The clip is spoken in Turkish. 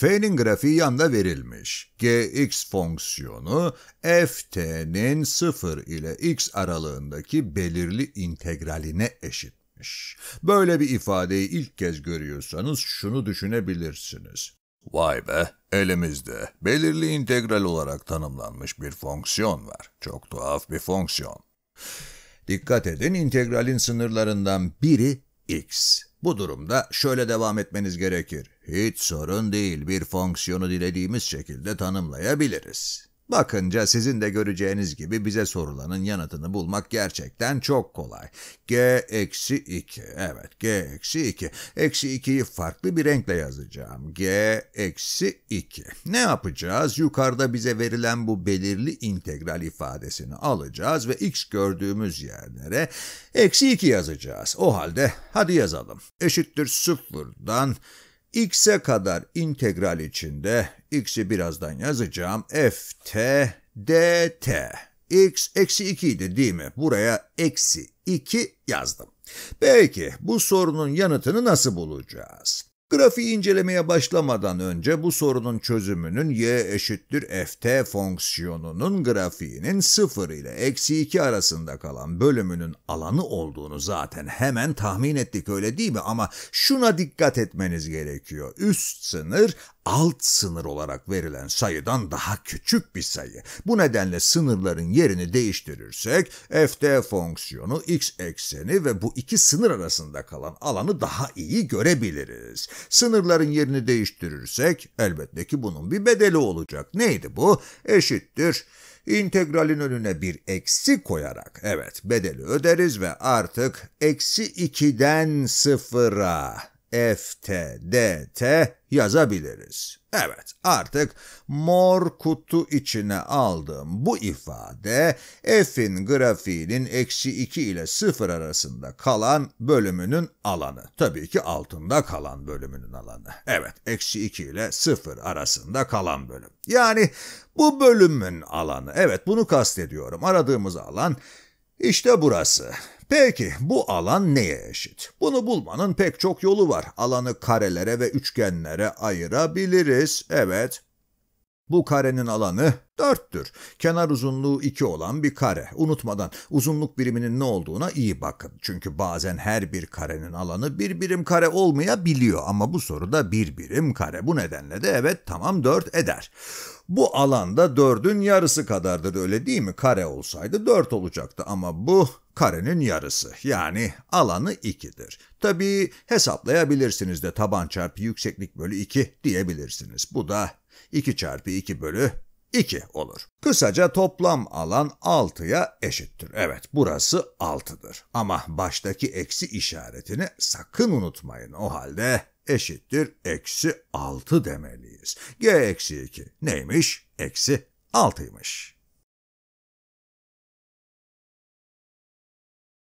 F'nin grafiği yanda verilmiş. Gx fonksiyonu ft'nin 0 ile x aralığındaki belirli integraline eşitmiş. Böyle bir ifadeyi ilk kez görüyorsanız şunu düşünebilirsiniz. Vay be, elimizde belirli integral olarak tanımlanmış bir fonksiyon var. Çok tuhaf bir fonksiyon. Dikkat edin, integralin sınırlarından biri x. Bu durumda şöyle devam etmeniz gerekir. Hiç sorun değil bir fonksiyonu dilediğimiz şekilde tanımlayabiliriz. Bakınca sizin de göreceğiniz gibi bize sorulanın yanıtını bulmak gerçekten çok kolay. G-2, evet G-2. Eksi 2'yi farklı bir renkle yazacağım. G-2. Ne yapacağız? Yukarıda bize verilen bu belirli integral ifadesini alacağız ve x gördüğümüz yerlere eksi 2 yazacağız. O halde hadi yazalım. Eşittir sıfırdan x'e kadar integral içinde x'i birazdan yazacağım. f t dt x eksi 2 idi değil mi? Buraya eksi 2 yazdım. Peki bu sorunun yanıtını nasıl bulacağız? Grafiği incelemeye başlamadan önce bu sorunun çözümünün y eşittir ft fonksiyonunun grafiğinin 0 ile eksi 2 arasında kalan bölümünün alanı olduğunu zaten hemen tahmin ettik öyle değil mi? Ama şuna dikkat etmeniz gerekiyor. Üst sınır alt sınır olarak verilen sayıdan daha küçük bir sayı. Bu nedenle sınırların yerini değiştirirsek ft fonksiyonu x ekseni ve bu iki sınır arasında kalan alanı daha iyi görebiliriz. Sınırların yerini değiştirirsek elbette ki bunun bir bedeli olacak. Neydi bu? Eşittir. İntegralin önüne bir eksi koyarak evet bedeli öderiz ve artık eksi 2'den sıfıra FTDT yazabiliriz. Evet artık mor kutu içine aldığım bu ifade F'in grafiğinin eksi 2 ile 0 arasında kalan bölümünün alanı. Tabii ki altında kalan bölümünün alanı. Evet eksi 2 ile 0 arasında kalan bölüm. Yani bu bölümün alanı. Evet bunu kastediyorum. Aradığımız alan işte burası. Peki bu alan neye eşit? Bunu bulmanın pek çok yolu var. Alanı karelere ve üçgenlere ayırabiliriz. Evet. Bu karenin alanı 4'tür. Kenar uzunluğu 2 olan bir kare. Unutmadan uzunluk biriminin ne olduğuna iyi bakın. Çünkü bazen her bir karenin alanı bir birim kare olmayabiliyor ama bu soruda bir birim kare. Bu nedenle de evet tamam 4 eder. Bu alanda 4'ün yarısı kadardır öyle değil mi? Kare olsaydı 4 olacaktı ama bu karenin yarısı yani alanı 2'dir. Tabii hesaplayabilirsiniz de taban çarpı yükseklik bölü 2 diyebilirsiniz. Bu da 2 çarpı 2 bölü 2 olur. Kısaca toplam alan 6'ya eşittir. Evet burası 6'dır ama baştaki eksi işaretini sakın unutmayın. O halde eşittir eksi 6 demeliyiz. G eksi 2 neymiş? Eksi 6'ymış.